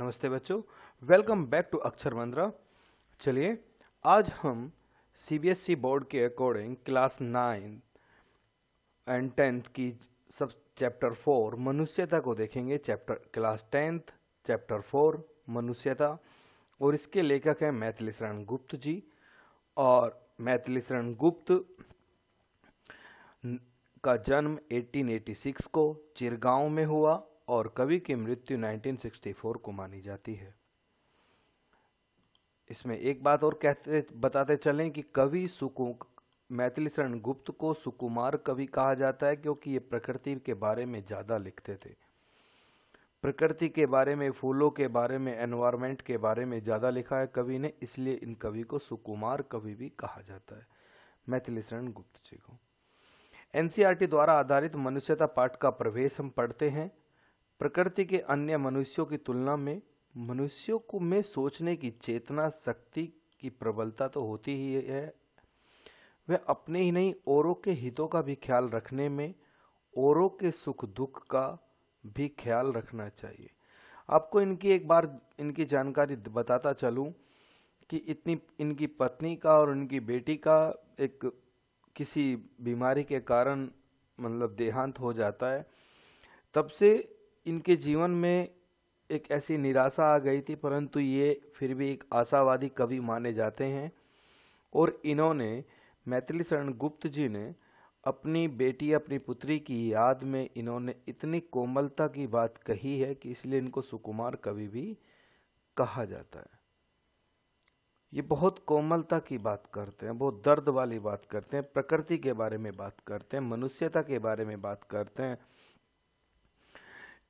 नमस्ते बच्चों welcome back to अक्षर मंद्रा चलिए आज हम सीबीएसई बोर्ड e के according class nine and tenth की सब चैप्टर फोर मनुष्यता को देखेंगे chapter class tenth chapter four मनुष्यता और इसके लेखक हैं मैथिली शरण गुप्त जी और मैथिली शरण गुप्त का जन्म 1886 को चिरगांव में हुआ और कवि की मृत्यु 1964 को मानी जाती है इसमें एक बात और कहते बताते चलें कि कवि सुकु मैथिली शरण गुप्त को सुकुमार कवि कहा जाता है क्योंकि ये प्रकृति के बारे में ज़्यादा लिखते थे प्रकृति के बारे में फूलों के बारे में एनवायरमेंट के बारे में ज़्यादा लिखा है कवि ने इसलिए इन कवि को सुकुमार कवि भी कहा जाता है मैथिली शरण गुप्त जी को एनसीआरटी द्वारा आधारित मनुष्यता पाठ का प्रवेश हम पढ़ते हैं प्रकृति के अन्य मनुष्यों की तुलना में मनुष्यों को में सोचने की चेतना शक्ति की प्रबलता तो होती ही है वह अपने ही नहीं औरों के हितों का भी ख्याल रखने में औरों के सुख दुख का भी ख्याल रखना चाहिए आपको इनकी एक बार इनकी जानकारी बताता चलूं कि इतनी इनकी पत्नी का और इनकी बेटी का एक किसी बीमारी के कारण मतलब देहांत हो जाता है तब से इनके जीवन में एक ऐसी निराशा आ गई थी परंतु ये फिर भी एक आशावादी कवि माने जाते हैं और इन्होंने मैथिली शरण गुप्त जी ने अपनी बेटी अपनी पुत्री की याद में इन्होंने इतनी कोमलता की बात कही है कि इसलिए इनको सुकुमार कवि भी कहा जाता है ये बहुत कोमलता की बात करते हैं बहुत दर्द वाली बात करते हैं प्रकृति के बारे में बात करते हैं मनुष्यता के बारे में बात करते हैं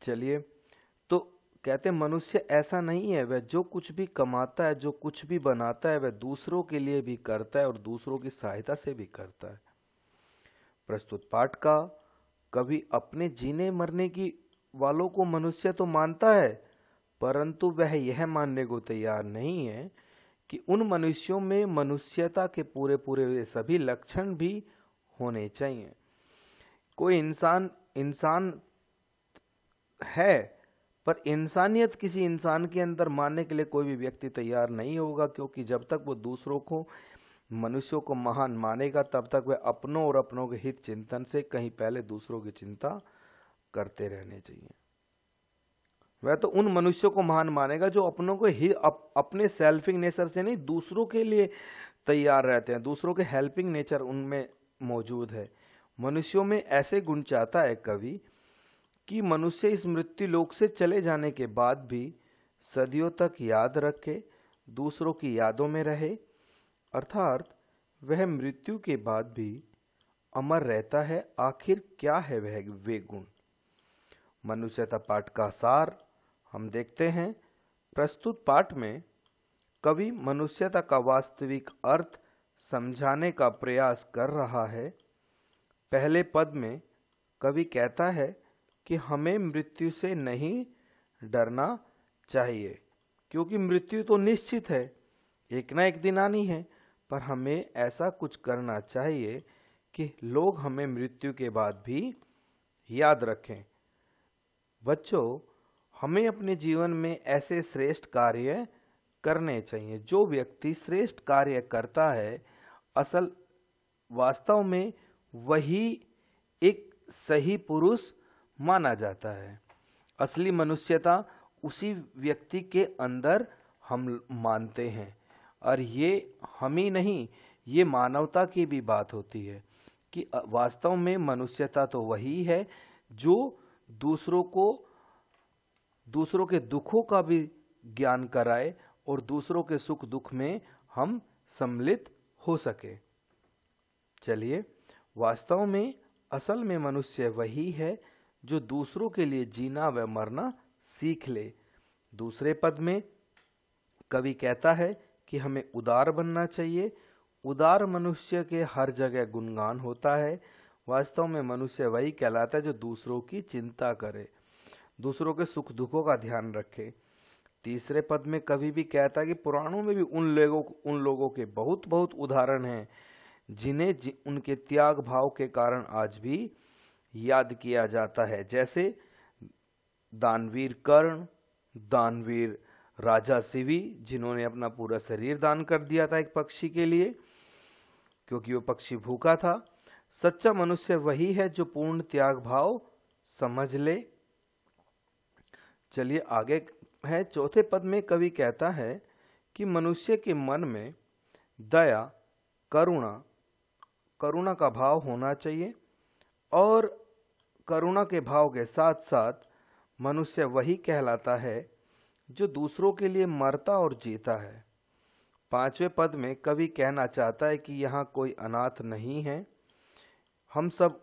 चलिए तो कहते मनुष्य ऐसा नहीं है वह जो कुछ भी कमाता है जो कुछ भी बनाता है वह दूसरों के लिए भी करता है और दूसरों की सहायता से भी करता है प्रस्तुत पाठ का कभी अपने जीने मरने की वालों को मनुष्य तो मानता है परंतु वह यह मानने को तैयार नहीं है कि उन मनुष्यों में मनुष्यता के पूरे पूरे सभी लक्षण भी होने चाहिए कोई इंसान इंसान है पर इंसानियत किसी इंसान के अंदर मानने के लिए कोई भी व्यक्ति तैयार नहीं होगा क्योंकि जब तक वो दूसरों को मनुष्यों को महान मानेगा तब तक वह अपनों और अपनों के हित चिंतन से कहीं पहले दूसरों की चिंता करते रहने चाहिए वह तो उन मनुष्यों को महान मानेगा जो अपनों को ही अप, अपने सेल्फिंग नेचर से नहीं दूसरों के लिए तैयार रहते हैं दूसरों के हेल्पिंग नेचर उनमें मौजूद है मनुष्यों में ऐसे गुण चाहता है कवि कि मनुष्य इस मृत्यु लोक से चले जाने के बाद भी सदियों तक याद रखे दूसरों की यादों में रहे अर्थात वह मृत्यु के बाद भी अमर रहता है आखिर क्या है वह वे गुण मनुष्यता पाठ का सार हम देखते हैं प्रस्तुत पाठ में कवि मनुष्यता का वास्तविक अर्थ समझाने का प्रयास कर रहा है पहले पद में कवि कहता है कि हमें मृत्यु से नहीं डरना चाहिए क्योंकि मृत्यु तो निश्चित है एक ना एक दिन आनी है पर हमें ऐसा कुछ करना चाहिए कि लोग हमें मृत्यु के बाद भी याद रखें बच्चों हमें अपने जीवन में ऐसे श्रेष्ठ कार्य करने चाहिए जो व्यक्ति श्रेष्ठ कार्य करता है असल वास्तव में वही एक सही पुरुष माना जाता है असली मनुष्यता उसी व्यक्ति के अंदर हम मानते हैं और ये हम ही नहीं ये मानवता की भी बात होती है कि वास्तव में मनुष्यता तो वही है जो दूसरों को दूसरों के दुखों का भी ज्ञान कराए और दूसरों के सुख दुख में हम सम्मिलित हो सके चलिए वास्तव में असल में मनुष्य वही है जो दूसरों के लिए जीना व मरना सीख ले दूसरे पद में कवि कहता है कि हमें उदार बनना चाहिए उदार मनुष्य के हर जगह गुणगान होता है वास्तव में मनुष्य वही कहलाता है जो दूसरों की चिंता करे दूसरों के सुख दुखों का ध्यान रखे तीसरे पद में कभी भी कहता है कि पुराणों में भी उन लोगों उन लोगों के बहुत बहुत उदाहरण हैं जिन्हें जि, उनके त्याग भाव के कारण आज भी याद किया जाता है जैसे दानवीर कर्ण दानवीर राजा शिवी जिन्होंने अपना पूरा शरीर दान कर दिया था एक पक्षी के लिए क्योंकि वो पक्षी भूखा था सच्चा मनुष्य वही है जो पूर्ण त्याग भाव समझ ले चलिए आगे है चौथे पद में कवि कहता है कि मनुष्य के मन में दया करुणा करुणा का भाव होना चाहिए और करुणा के भाव के साथ साथ मनुष्य वही कहलाता है जो दूसरों के लिए मरता और जीता है पांचवें पद में कवि कहना चाहता है कि यहाँ कोई अनाथ नहीं है हम सब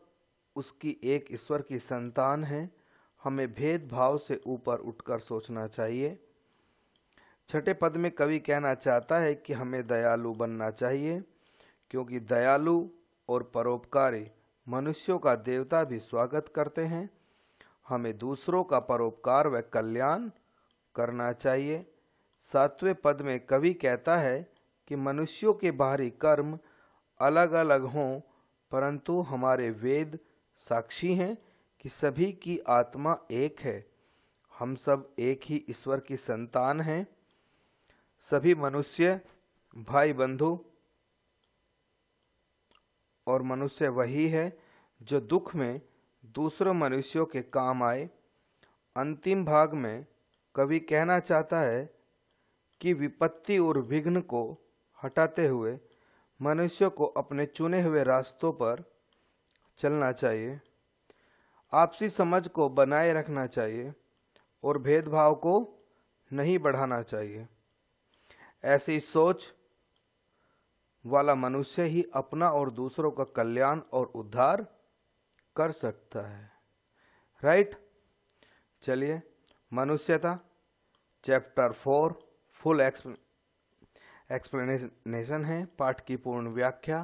उसकी एक ईश्वर की संतान हैं हमें भेदभाव से ऊपर उठकर सोचना चाहिए छठे पद में कवि कहना चाहता है कि हमें दयालु बनना चाहिए क्योंकि दयालु और परोपकारी मनुष्यों का देवता भी स्वागत करते हैं हमें दूसरों का परोपकार व कल्याण करना चाहिए सातवें पद में कवि कहता है कि मनुष्यों के बाहरी कर्म अलग अलग हों परंतु हमारे वेद साक्षी हैं कि सभी की आत्मा एक है हम सब एक ही ईश्वर की संतान हैं सभी मनुष्य भाई बंधु और मनुष्य वही है जो दुख में दूसरों मनुष्यों के काम आए अंतिम भाग में कवि कहना चाहता है कि विपत्ति और विघ्न को हटाते हुए मनुष्य को अपने चुने हुए रास्तों पर चलना चाहिए आपसी समझ को बनाए रखना चाहिए और भेदभाव को नहीं बढ़ाना चाहिए ऐसी सोच वाला मनुष्य ही अपना और दूसरों का कल्याण और उद्धार कर सकता है राइट चलिए मनुष्यता चैप्टर फोर फुल एक्सप्लेनेशन है पाठ की पूर्ण व्याख्या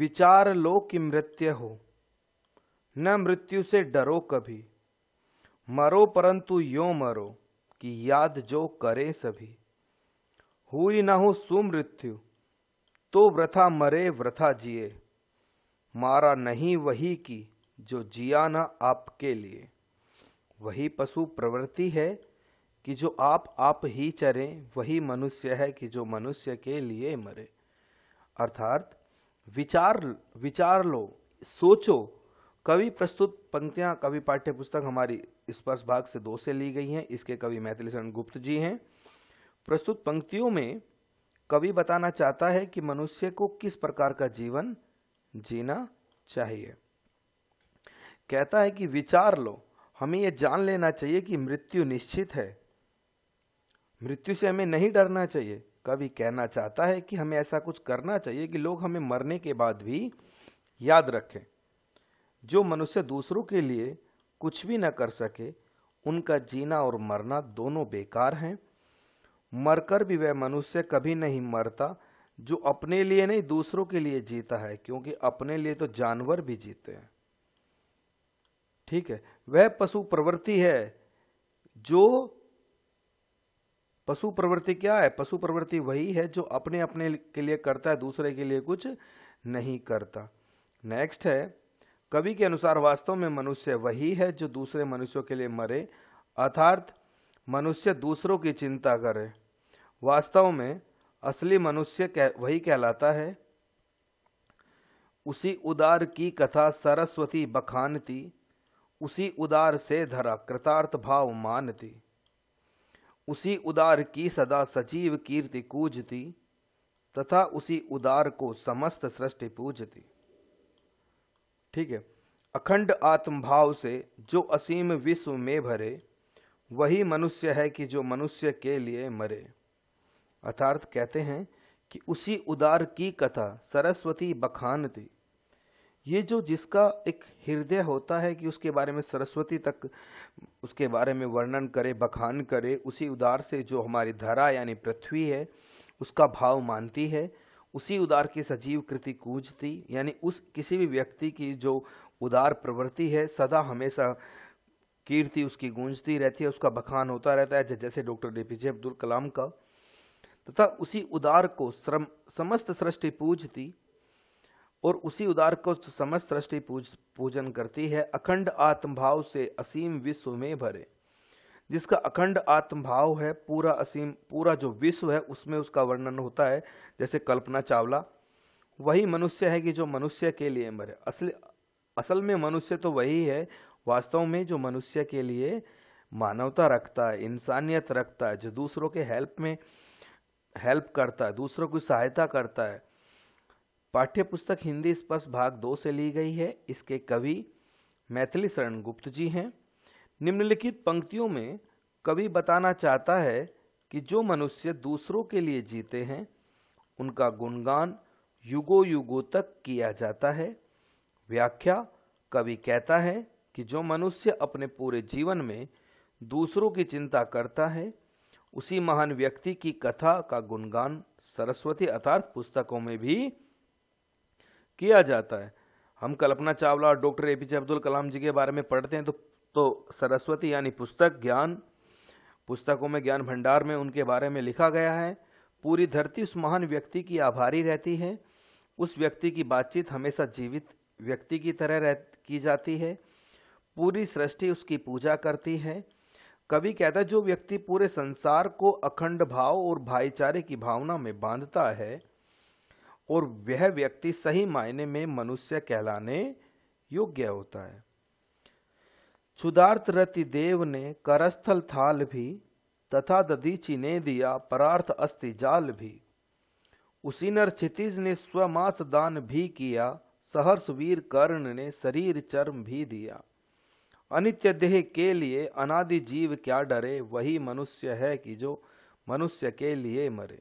विचार लो कि मृत्यु हो न मृत्यु से डरो कभी मरो परंतु यो मरो कि याद जो करे सभी हुई ना हो सुमृत्यु तो व्रथा मरे व्रथा जिए मारा नहीं वही की जो जिया ना आपके लिए वही पशु प्रवृत्ति है कि जो आप आप ही चरे वही मनुष्य है कि जो मनुष्य के लिए मरे अर्थात विचार विचार लो सोचो कवि प्रस्तुत पंक्तियां कवि पाठ्य पुस्तक हमारी स्पर्श भाग से दो से ली गई हैं इसके कवि मैथिलीशरण गुप्त जी हैं प्रस्तुत पंक्तियों में कवि बताना चाहता है कि मनुष्य को किस प्रकार का जीवन जीना चाहिए कहता है कि विचार लो हमें यह जान लेना चाहिए कि मृत्यु निश्चित है मृत्यु से हमें नहीं डरना चाहिए कवि कहना चाहता है कि हमें ऐसा कुछ करना चाहिए कि लोग हमें मरने के बाद भी याद रखें जो मनुष्य दूसरों के लिए कुछ भी न कर सके उनका जीना और मरना दोनों बेकार हैं मरकर भी वह मनुष्य कभी नहीं मरता जो अपने लिए नहीं दूसरों के लिए जीता है क्योंकि अपने लिए तो जानवर भी जीते हैं ठीक है वह पशु प्रवृत्ति है जो पशु प्रवृत्ति क्या है पशु प्रवृत्ति वही है जो अपने अपने के लिए करता है दूसरे के लिए कुछ नहीं करता नेक्स्ट है कवि के अनुसार वास्तव में मनुष्य वही है जो दूसरे मनुष्यों के लिए मरे अर्थार्थ मनुष्य दूसरों की चिंता करे वास्तव में असली मनुष्य कह, वही कहलाता है उसी उदार की कथा सरस्वती बखानती उसी उदार से धरा कृतार्थ भाव मानती उसी उदार की सदा सजीव कीर्ति कूजती तथा उसी उदार को समस्त सृष्टि पूजती ठीक है अखंड आत्मभाव से जो असीम विश्व में भरे वही मनुष्य है कि जो मनुष्य के लिए मरे अर्थार्थ कहते हैं कि उसी उदार की कथा सरस्वती थी ये जो जिसका एक हृदय होता है कि उसके बारे में सरस्वती तक उसके बारे में वर्णन करे बखान करे उसी उदार से जो हमारी धरा यानी पृथ्वी है उसका भाव मानती है उसी उदार की सजीव कृति कूजती यानी उस किसी भी व्यक्ति की जो उदार प्रवृत्ति है सदा हमेशा कीर्ति उसकी गूंजती रहती है उसका बखान होता रहता है जैसे doctor A P Abdul Kalam का तथा उसी उदार को श्रम समस्त सृष्टि पूजती और उसी उदार को समस्त सृष्टि पूज पूजन करती है अखंड आत्मभाव से असीम विश्व में भरे जिसका अखंड आत्मभाव है पूरा असीम पूरा जो विश्व है उसमें उसका वर्णन होता है जैसे कल्पना चावला वही मनुष्य है कि जो मनुष्य के लिए मरे असल असल में मनुष्य तो वही है वास्तव में जो मनुष्य के लिए मानवता रखता है इंसानियत रखता है जो दूसरों के हेल्प में हेल्प करता है दूसरों की सहायता करता है पाठ्य पुस्तक हिंदी स्पष्ट भाग दो से ली गई है इसके कवि मैथिली शरण गुप्त जी हैं निम्नलिखित पंक्तियों में कवि बताना चाहता है कि जो मनुष्य दूसरों के लिए जीते हैं उनका गुणगान युगो युगों तक किया जाता है व्याख्या कवि कहता है कि जो मनुष्य अपने पूरे जीवन में दूसरों की चिंता करता है उसी महान व्यक्ति की कथा का गुणगान सरस्वती अर्थात पुस्तकों में भी किया जाता है हम कल्पना चावला और डॉक्टर एपीजे अब्दुल कलाम जी के बारे में पढ़ते हैं तो तो सरस्वती यानी पुस्तक ज्ञान पुस्तकों में ज्ञान भंडार में उनके बारे में लिखा गया है पूरी धरती उस महान व्यक्ति की आभारी रहती है उस व्यक्ति की बातचीत हमेशा जीवित व्यक्ति की तरह रह की जाती है पूरी सृष्टि उसकी पूजा करती है कवि कहता है जो व्यक्ति पूरे संसार को अखंड भाव और भाईचारे की भावना में बांधता है और वह व्यक्ति सही मायने में मनुष्य कहलाने योग्य होता है क्षुदार्थ रति देव ने करस्थल थाल भी तथा ददीची ने दिया परार्थ अस्ति जाल भी उसी नर क्षितिज ने स्वमास दान भी किया सहर्ष वीर कर्ण ने शरीर चर्म भी दिया अनित्य देह के लिए अनादि जीव क्या डरे वही मनुष्य है कि जो मनुष्य के लिए मरे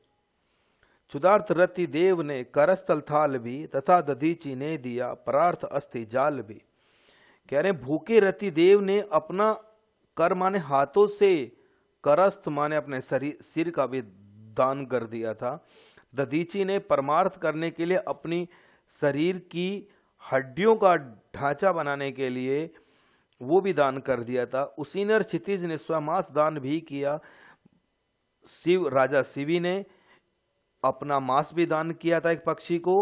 क्षुदार्थ रति देव ने करस्थल थाल भी तथा दधीची ने दिया परार्थ अस्थि जाल भी कह रहे भूखे रति देव ने अपना कर माने हाथों से करस्थ माने अपने शरीर सिर का भी दान कर दिया था दधीची ने परमार्थ करने के लिए अपनी शरीर की हड्डियों का ढांचा बनाने के लिए वो भी दान कर दिया था उसी ने क्षितिज ने स्वमास दान भी किया शिव राजा शिवी ने अपना मास भी दान किया था एक पक्षी को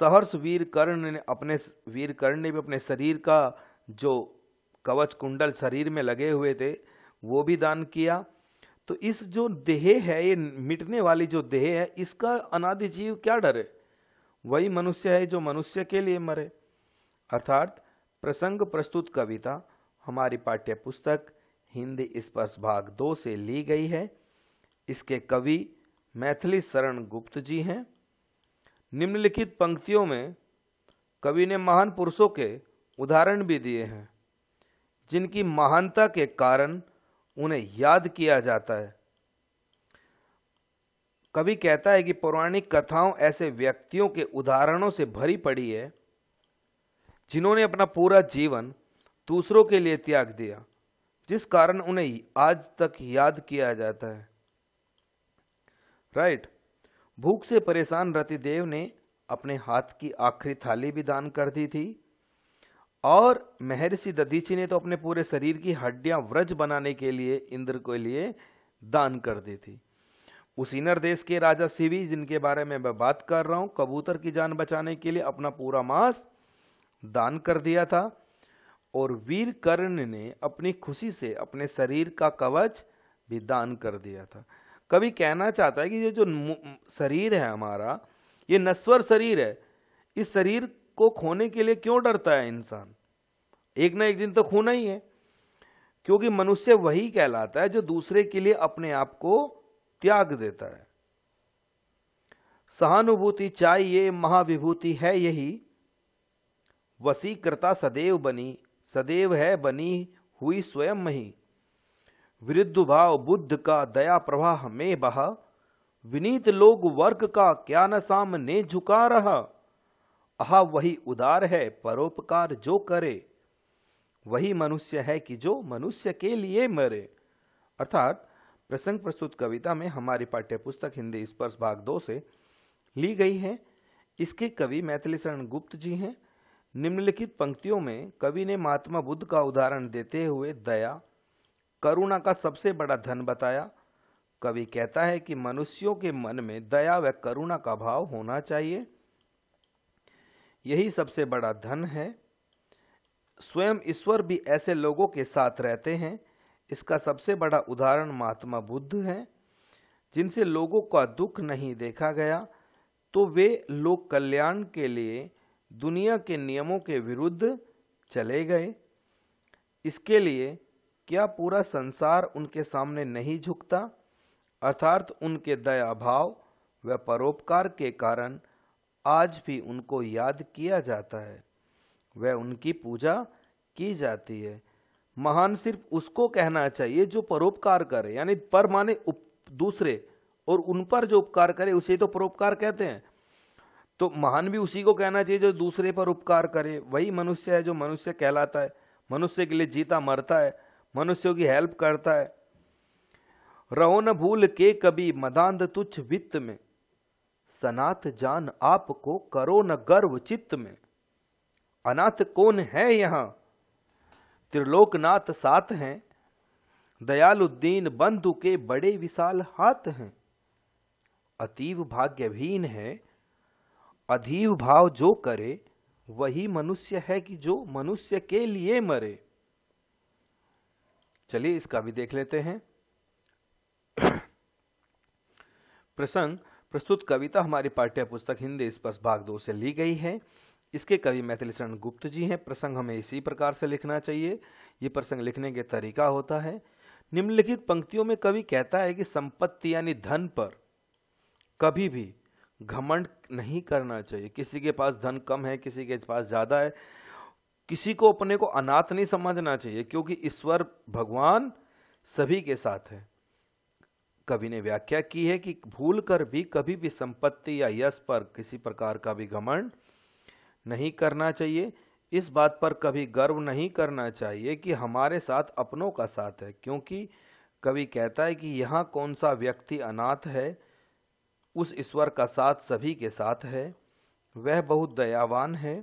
सहर्ष वीर कर्ण ने अपने वीर कर्ण ने भी अपने शरीर का जो कवच कुंडल शरीर में लगे हुए थे वो भी दान किया तो इस जो देह है ये मिटने वाली जो देह है इसका अनादि जीव क्या डरे वही मनुष्य है जो मनुष्य के लिए मरे अर्थात प्रसंग प्रस्तुत कविता हमारी पाठ्य पुस्तक हिंदी स्पर्श भाग दो से ली गई है इसके कवि मैथिली शरण गुप्त जी हैं निम्नलिखित पंक्तियों में कवि ने महान पुरुषों के उदाहरण भी दिए हैं जिनकी महानता के कारण उन्हें याद किया जाता है कवि कहता है कि पौराणिक कथाओं ऐसे व्यक्तियों के उदाहरणों से भरी पड़ी है जिन्होंने अपना पूरा जीवन दूसरों के लिए त्याग दिया जिस कारण उन्हें आज तक याद किया जाता है राइट भूख से परेशान रतिदेव ने अपने हाथ की आखिरी थाली भी दान कर दी थी और महर्षि ददीची ने तो अपने पूरे शरीर की हड्डियां व्रज बनाने के लिए इंद्र के लिए दान कर दी थी इनर देश के राजा शिवी जिनके बारे में मैं बात कर रहा हूं कबूतर की जान बचाने के लिए अपना पूरा मांस दान कर दिया था और वीर कर्ण ने अपनी खुशी से अपने शरीर का कवच भी दान कर दिया था कभी कहना चाहता है कि ये जो शरीर है हमारा ये नस्वर शरीर है इस शरीर को खोने के लिए क्यों डरता है इंसान एक ना एक दिन तो खोना ही है क्योंकि मनुष्य वही कहलाता है जो दूसरे के लिए अपने आप को त्याग देता है सहानुभूति चाहिए महाविभूति है यही वसीकृता सदैव बनी सदैव है बनी हुई स्वयं मही विरुद्ध भाव बुद्ध का दया प्रवाह में बहा विनीत लोग वर्ग का क्या न सामने झुका रहा आह वही उदार है परोपकार जो करे वही मनुष्य है कि जो मनुष्य के लिए मरे अर्थात प्रसंग प्रस्तुत कविता में हमारी पाठ्यपुस्तक हिंदी स्पर्श भाग दो से ली गई है इसके कवि मैथिली शरण गुप्त जी हैं निम्नलिखित पंक्तियों में कवि ने महात्मा बुद्ध का उदाहरण देते हुए दया करुणा का सबसे बड़ा धन बताया कवि कहता है कि मनुष्यों के मन में दया व करुणा का भाव होना चाहिए यही सबसे बड़ा धन है स्वयं ईश्वर भी ऐसे लोगों के साथ रहते हैं इसका सबसे बड़ा उदाहरण महात्मा बुद्ध है जिनसे लोगों का दुख नहीं देखा गया तो वे लोक कल्याण के लिए दुनिया के नियमों के विरुद्ध चले गए इसके लिए क्या पूरा संसार उनके सामने नहीं झुकता अर्थात उनके दया भाव व परोपकार के कारण आज भी उनको याद किया जाता है वह उनकी पूजा की जाती है महान सिर्फ उसको कहना चाहिए जो परोपकार करे यानी पर माने दूसरे और उन पर जो उपकार करे उसे तो परोपकार कहते हैं तो महान भी उसी को कहना चाहिए जो दूसरे पर उपकार करे वही मनुष्य है जो मनुष्य कहलाता है मनुष्य के लिए जीता मरता है मनुष्यों की हेल्प करता है रहो न भूल के कभी मदांध तुच्छ वित्त में सनात जान आपको करो न गर्व चित्त में अनाथ कौन है यहां त्रिलोकनाथ साथ हैं दयालुद्दीन बंधु के बड़े विशाल हाथ हैं अतीव भाग्यहीन है अधीव भाव जो करे वही मनुष्य है कि जो मनुष्य के लिए मरे चलिए इसका भी देख लेते हैं प्रसंग प्रस्तुत कविता हमारी पाठ्य पुस्तक हिंदी स्पर्श भाग दो से ली गई है इसके कवि मैथिली शरण गुप्त जी हैं प्रसंग हमें इसी प्रकार से लिखना चाहिए ये प्रसंग लिखने के तरीका होता है निम्नलिखित पंक्तियों में कवि कहता है कि संपत्ति यानी धन पर कभी भी घमंड नहीं करना चाहिए किसी के पास धन कम है किसी के पास ज़्यादा है किसी को अपने को अनाथ नहीं समझना चाहिए क्योंकि ईश्वर भगवान सभी के साथ है कवि ने व्याख्या की है कि भूल कर भी कभी भी संपत्ति या यश पर किसी प्रकार का भी घमंड नहीं करना चाहिए इस बात पर कभी गर्व नहीं करना चाहिए कि हमारे साथ अपनों का साथ है क्योंकि कवि कहता है कि यहाँ कौन सा व्यक्ति अनाथ है उस ईश्वर का साथ सभी के साथ है वह बहुत दयावान है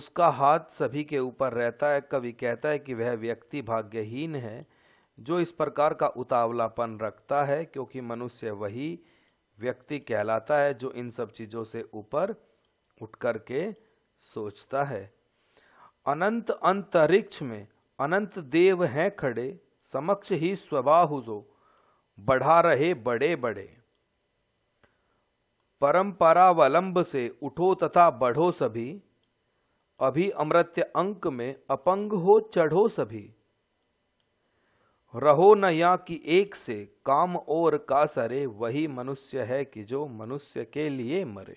उसका हाथ सभी के ऊपर रहता है कवि कहता है कि वह व्यक्ति भाग्यहीन है जो इस प्रकार का उतावलापन रखता है क्योंकि मनुष्य वही व्यक्ति कहलाता है जो इन सब चीज़ों से ऊपर उठ कर के सोचता है अनंत अंतरिक्ष में अनंत देव हैं खड़े समक्ष ही स्वबाहु जो बढ़ा रहे बड़े बड़े परंपरावलंब से उठो तथा बढ़ो सभी अभी अमृत्य अंक में अपंग हो चढ़ो सभी रहो न या कि एक से काम और का सरे वही मनुष्य है कि जो मनुष्य के लिए मरे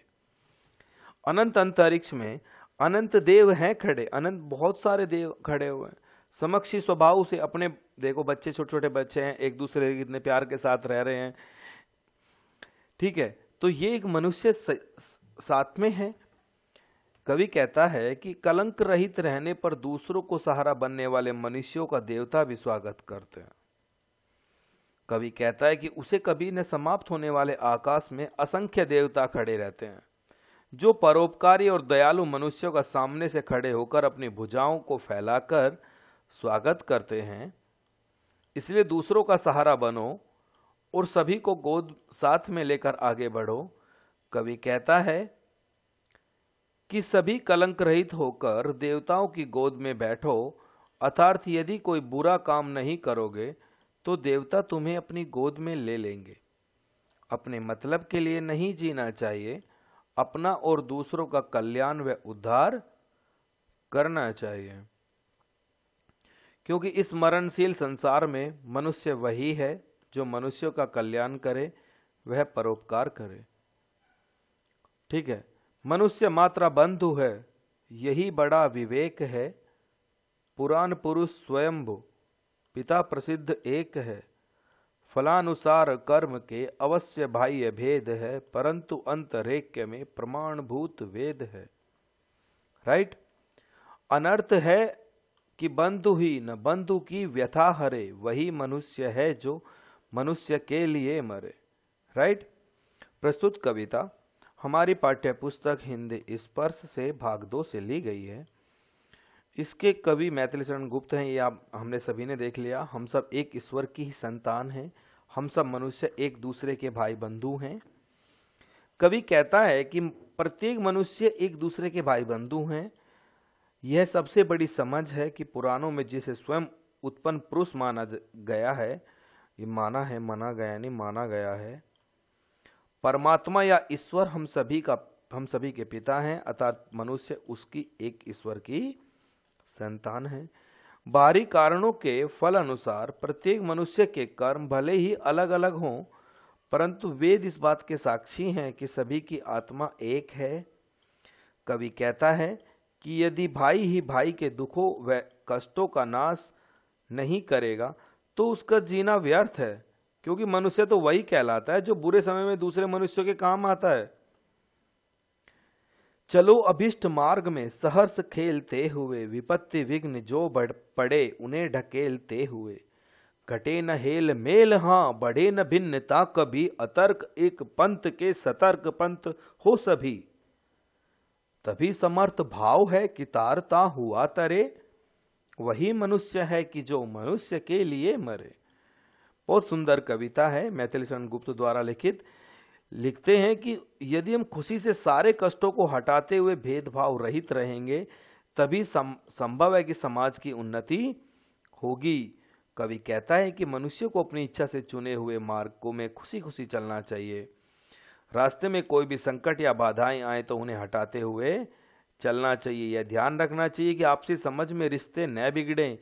अनंत अंतरिक्ष में अनंत देव हैं खड़े अनंत बहुत सारे देव खड़े हुए हैं समक्षी स्वभाव से अपने देखो बच्चे छोटे छोटे बच्चे हैं एक दूसरे कितने प्यार के साथ रह रहे हैं ठीक है तो ये एक मनुष्य साथ में है कवि कहता है कि कलंक रहित रहने पर दूसरों को सहारा बनने वाले मनुष्यों का देवता भी स्वागत करते हैं कवि कहता है कि उसे कभी न समाप्त होने वाले आकाश में असंख्य देवता खड़े रहते हैं जो परोपकारी और दयालु मनुष्यों का सामने से खड़े होकर अपनी भुजाओं को फैलाकर स्वागत करते हैं इसलिए दूसरों का सहारा बनो और सभी को गोद साथ में लेकर आगे बढ़ो कवि कहता है कि सभी कलंक रहित होकर देवताओं की गोद में बैठो अर्थार्थ यदि कोई बुरा काम नहीं करोगे तो देवता तुम्हें अपनी गोद में ले लेंगे अपने मतलब के लिए नहीं जीना चाहिए अपना और दूसरों का कल्याण व उद्धार करना चाहिए क्योंकि इस मरणशील संसार में मनुष्य वही है जो मनुष्यों का कल्याण करे वह परोपकार करे ठीक है मनुष्य मात्रा बंधु है यही बड़ा विवेक है पुराण पुरुष स्वयंभु पिता प्रसिद्ध एक है फलानुसार कर्म के अवश्य बाह्य भेद है परंतु अंतरेक्य में प्रमाणभूत वेद है राइट अनर्थ है कि बंधु ही न बंधु की व्यथा हरे वही मनुष्य है जो मनुष्य के लिए मरे राइट प्रस्तुत कविता हमारी पाठ्यपुस्तक हिंदी स्पर्श से भाग दो से ली गई है इसके कवि मैथिली शरण गुप्त हैं ये आप हमने सभी ने देख लिया हम सब एक ईश्वर की ही संतान हैं हम सब मनुष्य एक दूसरे के भाई बंधु हैं कवि कहता है कि प्रत्येक मनुष्य एक दूसरे के भाई बंधु हैं यह सबसे बड़ी समझ है कि पुराणों में जिसे स्वयं उत्पन्न पुरुष माना गया है ये माना है माना गया नहीं माना गया है परमात्मा या ईश्वर हम सभी का हम सभी के पिता हैं अर्थात मनुष्य उसकी एक ईश्वर की संतान है बाहरी कारणों के फल अनुसार प्रत्येक मनुष्य के कर्म भले ही अलग अलग हों परंतु वेद इस बात के साक्षी हैं कि सभी की आत्मा एक है कवि कहता है कि यदि भाई ही भाई के दुखों व कष्टों का नाश नहीं करेगा तो उसका जीना व्यर्थ है क्योंकि मनुष्य तो वही कहलाता है जो बुरे समय में दूसरे मनुष्यों के काम आता है चलो अभिष्ट मार्ग में सहर्ष खेलते हुए विपत्ति विघ्न जो बढ़ पड़े उन्हें ढकेलते हुए घटे न हेल मेल हां बढ़े न भिन्नता कभी अतर्क एक पंथ के सतर्क पंथ हो सभी तभी समर्थ भाव है कि तारता हुआ तरे वही मनुष्य है कि जो मनुष्य के लिए मरे बहुत सुंदर कविता है मैथिली शरण गुप्त द्वारा लिखित लिखते हैं कि यदि हम खुशी से सारे कष्टों को हटाते हुए भेदभाव रहित रहेंगे तभी संभव है कि समाज की उन्नति होगी कवि कहता है कि मनुष्य को अपनी इच्छा से चुने हुए मार्ग को में खुशी खुशी चलना चाहिए रास्ते में कोई भी संकट या बाधाएं आए तो उन्हें हटाते हुए चलना चाहिए यह ध्यान रखना चाहिए कि आपसी समझ में रिश्ते न बिगड़ें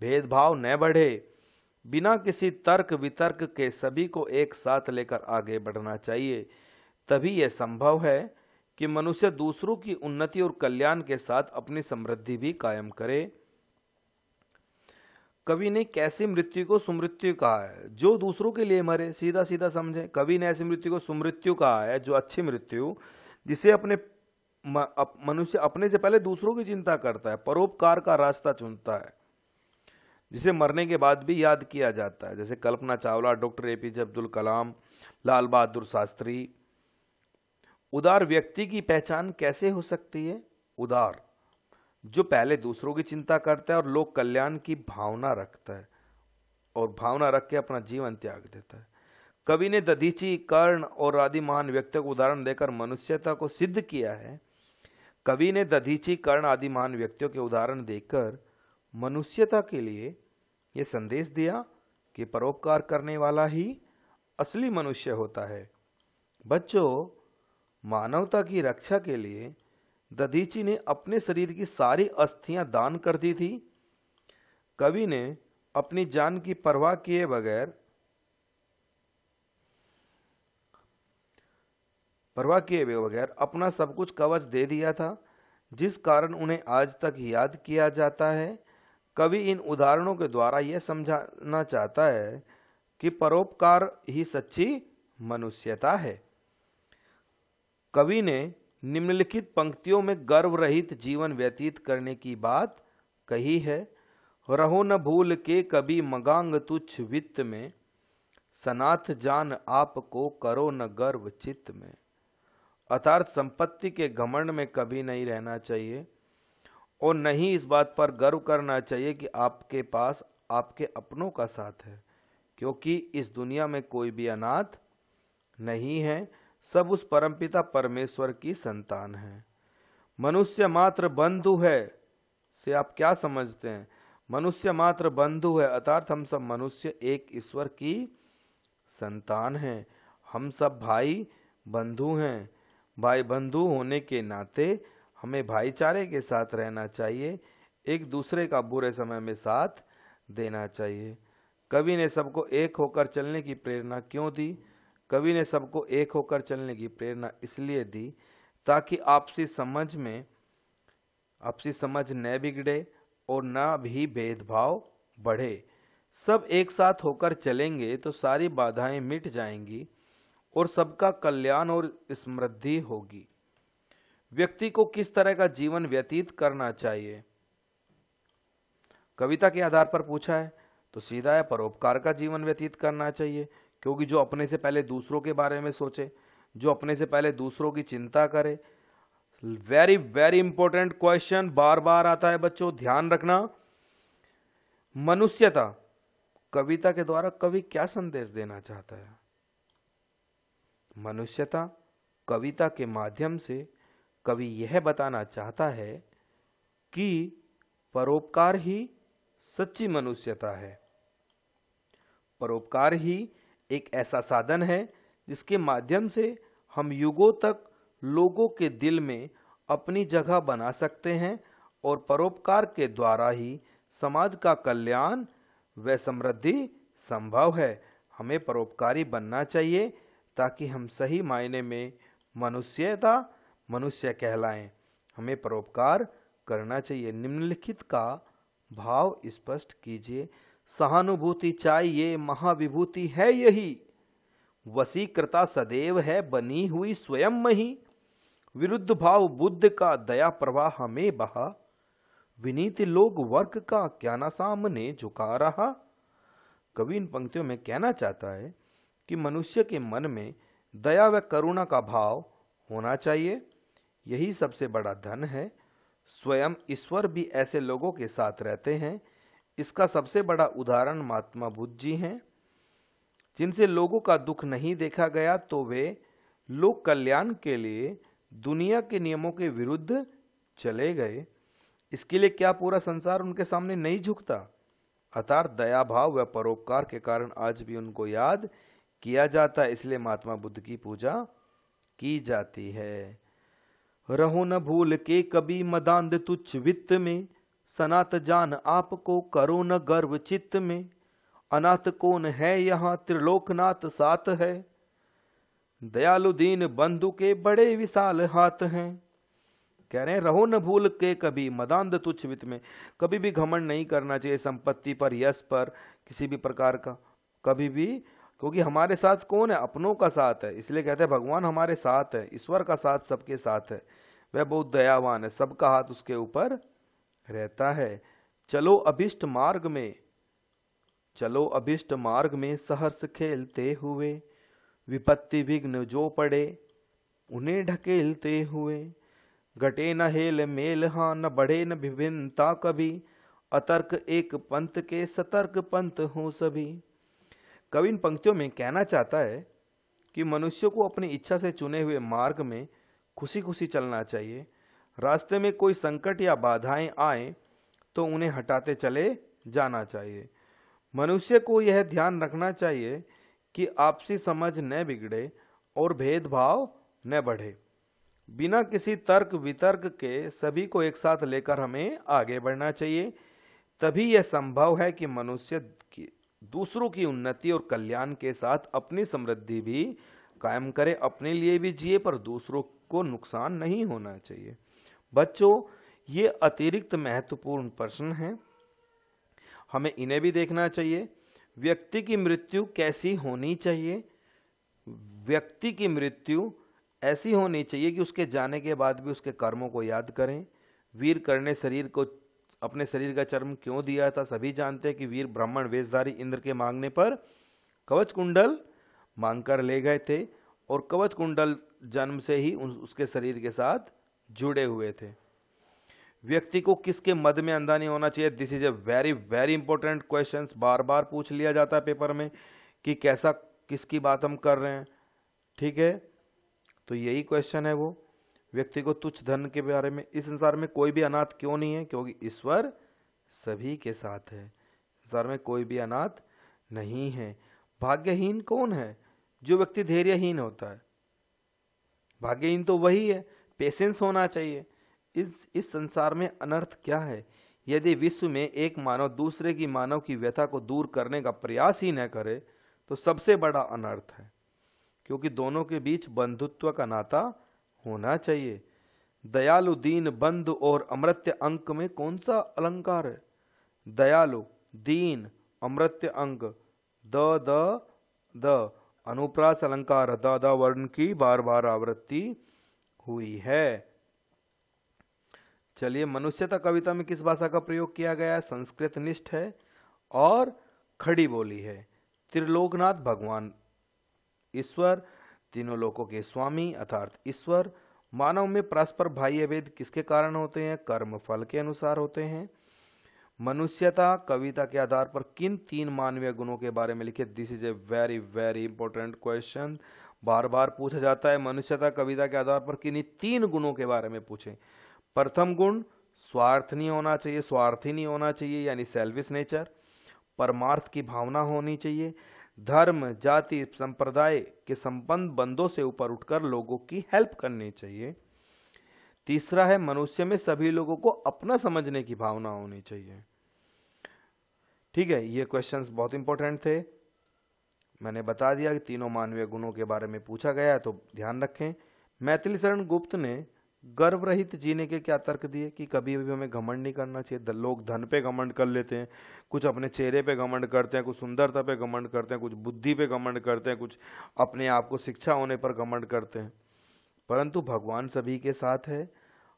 भेदभाव न बढ़े बिना किसी तर्क वितर्क के सभी को एक साथ लेकर आगे बढ़ना चाहिए तभी यह संभव है कि मनुष्य दूसरों की उन्नति और कल्याण के साथ अपनी समृद्धि भी कायम करे कवि ने कैसी मृत्यु को सुमृत्यु कहा है जो दूसरों के लिए मरे सीधा सीधा समझे कवि ने ऐसी मृत्यु को सुमृत्यु कहा है जो अच्छी मृत्यु जिसे अपने मनुष्य अपने से पहले दूसरों की चिंता करता है परोपकार का रास्ता चुनता है जिसे मरने के बाद भी याद किया जाता है जैसे Kalpana Chawla doctor A P J Abdul Kalam Lal Bahadur Shastri उदार व्यक्ति की पहचान कैसे हो सकती है उदार जो पहले दूसरों की चिंता करता है और लोक कल्याण की भावना रखता है और भावना रख के अपना जीवन त्याग देता है कवि ने दधीची कर्ण और आदि महान व्यक्तियों को उदाहरण देकर मनुष्यता को सिद्ध किया है कवि ने दधीची कर्ण आदि महान व्यक्तियों के उदाहरण देकर मनुष्यता के लिए यह संदेश दिया कि परोपकार करने वाला ही असली मनुष्य होता है बच्चों मानवता की रक्षा के लिए दधीची ने अपने शरीर की सारी अस्थियां दान कर दी थी कवि ने अपनी जान की परवाह किए बगैर परवाह किए बगैर अपना सब कुछ कवच दे दिया था जिस कारण उन्हें आज तक याद किया जाता है कवि इन उदाहरणों के द्वारा यह समझाना चाहता है कि परोपकार ही सच्ची मनुष्यता है कवि ने निम्नलिखित पंक्तियों में गर्व रहित जीवन व्यतीत करने की बात कही है रहो न भूल के कभी मगांग तुच्छ वित्त में सनाथ जान आप को करो न गर्व चित्त में अर्थात संपत्ति के घमंड में कभी नहीं रहना चाहिए और नहीं इस बात पर गर्व करना चाहिए कि आपके पास आपके अपनों का साथ है क्योंकि इस दुनिया में कोई भी अनाथ नहीं है सब उस परमपिता परमेश्वर की संतान है मनुष्य मात्र बंधु है से आप क्या समझते हैं मनुष्य मात्र बंधु है अर्थात हम सब मनुष्य एक ईश्वर की संतान हैं हम सब भाई बंधु हैं भाई बंधु होने के नाते हमें भाईचारे के साथ रहना चाहिए एक दूसरे का बुरे समय में साथ देना चाहिए कवि ने सबको एक होकर चलने की प्रेरणा क्यों दी कवि ने सबको एक होकर चलने की प्रेरणा इसलिए दी ताकि आपसी समझ में आपसी समझ न बिगड़े और न भी भेदभाव बढ़े सब एक साथ होकर चलेंगे तो सारी बाधाएं मिट जाएंगी और सबका कल्याण और समृद्धि होगी व्यक्ति को किस तरह का जीवन व्यतीत करना चाहिए कविता के आधार पर पूछा है तो सीधा है परोपकार का जीवन व्यतीत करना चाहिए क्योंकि जो अपने से पहले दूसरों के बारे में सोचे जो अपने से पहले दूसरों की चिंता करे वेरी वेरी इंपॉर्टेंट क्वेश्चन बार बार आता है बच्चों ध्यान रखना मनुष्यता कविता के द्वारा कवि क्या संदेश देना चाहता है मनुष्यता कविता के माध्यम से कवि यह बताना चाहता है कि परोपकार ही सच्ची मनुष्यता है परोपकार ही एक ऐसा साधन है जिसके माध्यम से हम युगों तक लोगों के दिल में अपनी जगह बना सकते हैं और परोपकार के द्वारा ही समाज का कल्याण व समृद्धि संभव है हमें परोपकारी बनना चाहिए ताकि हम सही मायने में मनुष्यता मनुष्य कहलाएं हमें परोपकार करना चाहिए निम्नलिखित का भाव स्पष्ट कीजिए सहानुभूति चाहिए महाविभूति है यही वसीकृता सदैव है बनी हुई स्वयं मही विरुद्ध भाव बुद्ध का दया प्रवाह हमें बहा विनीत लोग वर्ग का क्या ना सामने झुका रहा कवि इन पंक्तियों में कहना चाहता है कि मनुष्य के मन में दया व करुणा का भाव होना चाहिए यही सबसे बड़ा धन है स्वयं ईश्वर भी ऐसे लोगों के साथ रहते हैं इसका सबसे बड़ा उदाहरण महात्मा बुद्ध जी हैं जिनसे लोगों का दुख नहीं देखा गया तो वे लोक कल्याण के लिए दुनिया के नियमों के विरुद्ध चले गए इसके लिए क्या पूरा संसार उनके सामने नहीं झुकता अतार दया भाव व परोपकार के कारण आज भी उनको याद किया जाता है इसलिए महात्मा बुद्ध की पूजा की जाती है रहो न भूल के कभी मदांध तुच्छ वित्त में सनात जान आपको करो न गर्व चित्त में अनाथ कौन है यहाँ त्रिलोकनाथ साथ है दयालु दीन बंधु के बड़े विशाल हाथ हैं कह रहे हैं रहो न भूल के कभी मदांध तुच्छ वित्त में कभी भी घमंड नहीं करना चाहिए संपत्ति पर यश पर किसी भी प्रकार का कभी भी क्योंकि हमारे साथ कौन है अपनों का साथ है इसलिए कहते हैं भगवान हमारे साथ है ईश्वर का साथ सबके साथ है वह बहुत दयावान है सबका हाथ उसके ऊपर रहता है चलो अभिष्ट मार्ग में चलो अभिष्ट मार्ग में सहर्ष खेलते हुए विपत्ति विघ्न जो पड़े उन्हें ढकेलते हुए घटे न हेल मेल हा न बढ़े न विभिन्नता कभी अतर्क एक पंथ के सतर्क पंथ हो सभी कवि इन पंक्तियों में कहना चाहता है कि मनुष्य को अपनी इच्छा से चुने हुए मार्ग में खुशी खुशी चलना चाहिए रास्ते में कोई संकट या बाधाएं आए तो उन्हें हटाते चले जाना चाहिए मनुष्य को यह ध्यान रखना चाहिए कि आपसी समझ न बिगड़े और भेदभाव न बढ़े बिना किसी तर्क वितर्क के सभी को एक साथ लेकर हमें आगे बढ़ना चाहिए तभी यह संभव है कि मनुष्य दूसरों की उन्नति और कल्याण के साथ अपनी समृद्धि भी कायम करें अपने लिए भी जिए पर दूसरों को नुकसान नहीं होना चाहिए बच्चों ये अतिरिक्त महत्वपूर्ण प्रश्न है हमें इन्हें भी देखना चाहिए व्यक्ति की मृत्यु कैसी होनी चाहिए व्यक्ति की मृत्यु ऐसी होनी चाहिए कि उसके जाने के बाद भी उसके कर्मों को याद करें वीर करने शरीर को अपने शरीर का चर्म क्यों दिया था सभी जानते हैं कि वीर ब्राह्मण वेशधारी इंद्र के मांगने पर कवच कुंडल मांगकर ले गए थे और कवच कुंडल जन्म से ही उसके शरीर के साथ जुड़े हुए थे व्यक्ति को किसके मद में अंधा नहीं होना चाहिए this is a very very important question बार बार पूछ लिया जाता है पेपर में कि कैसा किसकी बात हम कर रहे हैं ठीक है तो यही क्वेश्चन है वो व्यक्ति को तुच्छ धन के बारे में इस संसार में कोई भी अनाथ क्यों नहीं है क्योंकि ईश्वर सभी के साथ है संसार में कोई भी अनाथ नहीं है भाग्यहीन कौन है जो व्यक्ति धैर्यहीन होता है भाग्यहीन तो वही है पेशेंस होना चाहिए इस इस संसार में अनर्थ क्या है यदि विश्व में एक मानव दूसरे की मानव की व्यथा को दूर करने का प्रयास ही न करे तो सबसे बड़ा अनर्थ है क्योंकि दोनों के बीच बंधुत्व का नाता होना चाहिए दयालु दीन बंद और अमृत्य अंक में कौन सा अलंकार है दयालु दीन अमृत्य अंक द द द अनुप्रास अलंकार द द वर्ण की बार बार आवृत्ति हुई है चलिए मनुष्यता कविता में किस भाषा का प्रयोग किया गया है संस्कृत निष्ठ है और खड़ी बोली है त्रिलोकनाथ भगवान ईश्वर तीनों लोकों के स्वामी अर्थात ईश्वर मानव में परस्पर भाई अभेद किसके कारण होते हैं कर्म फल के अनुसार होते हैं मनुष्यता कविता के आधार पर किन तीन मानवीय गुणों के बारे में लिखे this is a very very important question बार बार पूछा जाता है मनुष्यता कविता के आधार पर किन तीन गुणों के बारे में पूछे प्रथम गुण स्वार्थ नहीं होना चाहिए स्वार्थी नहीं होना चाहिए यानी सेल्फिस नेचर परमार्थ की भावना होनी चाहिए धर्म जाति संप्रदाय के संबंध बंदों से ऊपर उठकर लोगों की हेल्प करनी चाहिए तीसरा है मनुष्य में सभी लोगों को अपना समझने की भावना होनी चाहिए ठीक है ये क्वेश्चंस बहुत इंपॉर्टेंट थे मैंने बता दिया कि तीनों मानवीय गुणों के बारे में पूछा गया तो ध्यान रखें मैथिली शरण गुप्त ने गर्व रहित जीने के क्या तर्क दिए कि कभी भी हमें घमंड नहीं करना चाहिए लोग धन पे घमंड कर लेते हैं कुछ अपने चेहरे पे घमंड करते हैं कुछ सुंदरता पे घमंड करते हैं कुछ बुद्धि पे घमंड करते हैं कुछ अपने आप को शिक्षा होने पर घमंड करते हैं परंतु भगवान सभी के साथ है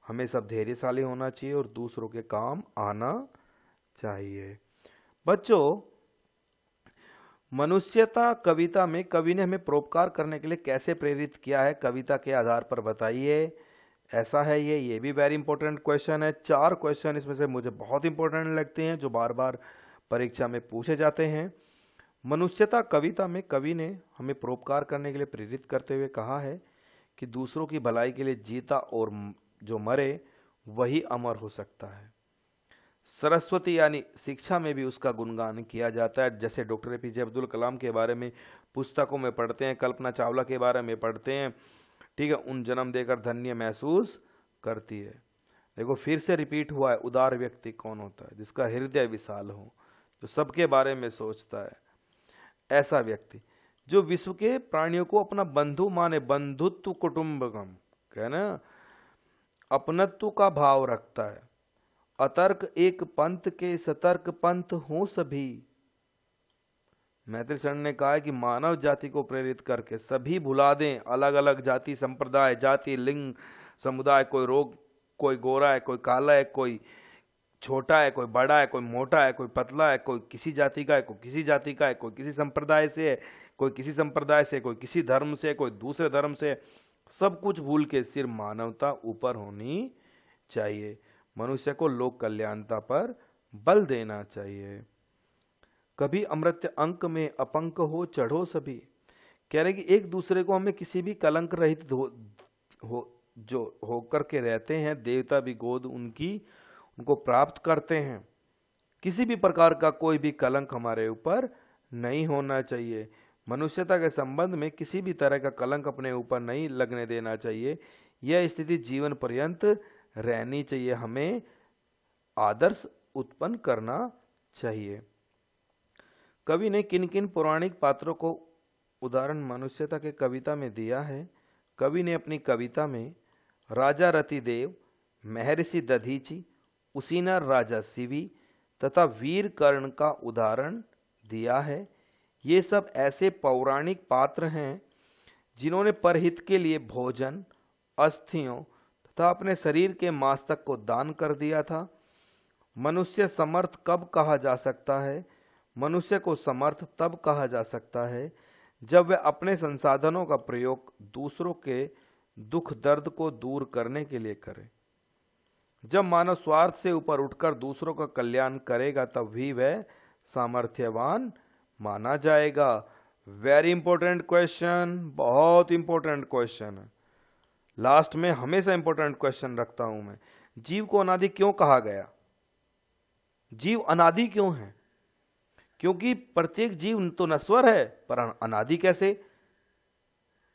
हमें सब धैर्यशाली होना चाहिए और दूसरों के काम आना चाहिए बच्चों मनुष्यता कविता में कवि ने हमें परोपकार करने के लिए कैसे प्रेरित किया है कविता के आधार पर बताइए ऐसा है ये ये भी वेरी इंपॉर्टेंट क्वेश्चन है चार क्वेश्चन इसमें से मुझे बहुत इंपॉर्टेंट लगते हैं जो बार बार परीक्षा में पूछे जाते हैं मनुष्यता कविता में कवि ने हमें परोपकार करने के लिए प्रेरित करते हुए कहा है कि दूसरों की भलाई के लिए जीता और जो मरे वही अमर हो सकता है सरस्वती यानी शिक्षा में भी उसका गुणगान किया जाता है जैसे doctor A P J Abdul Kalam के बारे में पुस्तकों में पढ़ते हैं कल्पना चावला के बारे में पढ़ते हैं ठीक है उन जन्म देकर धन्य महसूस करती है देखो फिर से रिपीट हुआ है उदार व्यक्ति कौन होता है जिसका हृदय विशाल हो जो सबके बारे में सोचता है ऐसा व्यक्ति जो विश्व के प्राणियों को अपना बंधु माने बंधुत्व कुटुंबगम कहना अपनत्व का भाव रखता है अतर्क एक पंथ के सतर्क पंथ हो सभी मैत्री शरण ने कहा है कि मानव जाति को प्रेरित करके सभी भुला दें अलग अलग जाति संप्रदाय जाति लिंग समुदाय कोई रोग कोई गोरा है कोई काला है कोई छोटा है कोई बड़ा है कोई मोटा है कोई पतला है कोई किसी जाति का है कोई किसी जाति का है कोई किसी संप्रदाय से है कोई किसी संप्रदाय से कोई किसी धर्म से कोई दूसरे धर्म से सब कुछ भूल के सिर्फ मानवता ऊपर होनी चाहिए मनुष्य को लोक कल्याणता पर बल देना चाहिए कभी अमृत अंक में अपंक हो चढ़ो सभी कह रहे कि एक दूसरे को हमें किसी भी कलंक रहित हो जो होकर के रहते हैं देवता भी गोद उनकी उनको प्राप्त करते हैं किसी भी प्रकार का कोई भी कलंक हमारे ऊपर नहीं होना चाहिए मनुष्यता के संबंध में किसी भी तरह का कलंक अपने ऊपर नहीं लगने देना चाहिए यह स्थिति जीवन पर्यंत रहनी चाहिए हमें आदर्श उत्पन्न करना चाहिए कवि ने किन किन पौराणिक पात्रों को उदाहरण मनुष्यता के कविता में दिया है कवि ने अपनी कविता में राजा रतिदेव महर्षि दधीची उसीना राजा शिवी तथा वीर कर्ण का उदाहरण दिया है ये सब ऐसे पौराणिक पात्र हैं जिन्होंने परहित के लिए भोजन अस्थियों तथा अपने शरीर के मास्तक को दान कर दिया था मनुष्य समर्थ कब कहा जा सकता है मनुष्य को समर्थ तब कहा जा सकता है जब वह अपने संसाधनों का प्रयोग दूसरों के दुख दर्द को दूर करने के लिए करे जब मानव स्वार्थ से ऊपर उठकर दूसरों का कल्याण करेगा तब भी वह सामर्थ्यवान माना जाएगा वेरी इंपॉर्टेंट क्वेश्चन बहुत इंपॉर्टेंट क्वेश्चन है लास्ट में हमेशा इंपॉर्टेंट क्वेश्चन रखता हूं मैं जीव को अनादि क्यों कहा गया जीव अनादि क्यों है क्योंकि प्रत्येक जीव तो नश्वर है पर अनादि कैसे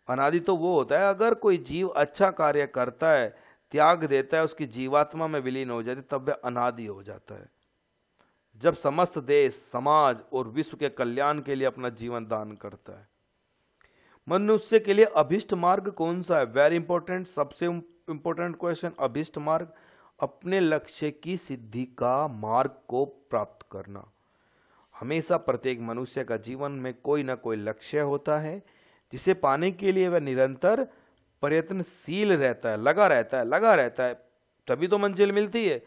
अनादि तो वो होता है अगर कोई जीव अच्छा कार्य करता है त्याग देता है उसकी जीवात्मा में विलीन हो जाती तब वह अनादि हो जाता है जब समस्त देश समाज और विश्व के कल्याण के लिए अपना जीवन दान करता है मनुष्य के लिए अभिष्ट मार्ग कौन सा है वेरी इंपॉर्टेंट सबसे इंपॉर्टेंट क्वेश्चन अभिष्ट मार्ग अपने लक्ष्य की सिद्धि का मार्ग को प्राप्त करना हमेशा प्रत्येक मनुष्य का जीवन में कोई ना कोई लक्ष्य होता है जिसे पाने के लिए वह निरंतर प्रयत्नशील रहता है लगा रहता है लगा रहता है तभी तो मंजिल मिलती है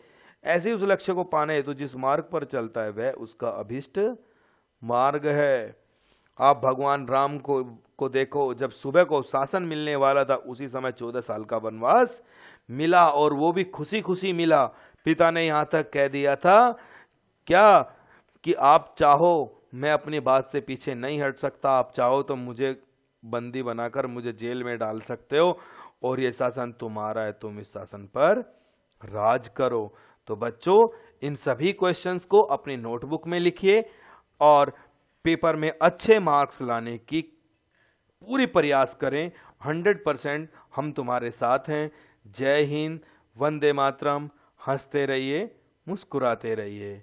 ऐसे ही उस लक्ष्य को पाने हेतु तो जिस मार्ग पर चलता है वह उसका अभिष्ट मार्ग है आप भगवान राम को को देखो जब सुबह को शासन मिलने वाला था उसी समय चौदह साल का वनवास मिला और वो भी खुशी खुशी मिला पिता ने यहाँ तक कह दिया था क्या कि आप चाहो मैं अपनी बात से पीछे नहीं हट सकता आप चाहो तो मुझे बंदी बनाकर मुझे जेल में डाल सकते हो और ये शासन तुम्हारा है तुम इस शासन पर राज करो तो बच्चों इन सभी क्वेश्चंस को अपनी नोटबुक में लिखिए और पेपर में अच्छे मार्क्स लाने की पूरी प्रयास करें 100 परसेंट हम तुम्हारे साथ हैं जय हिंद वंदे मातरम हंसते रहिए मुस्कुराते रहिए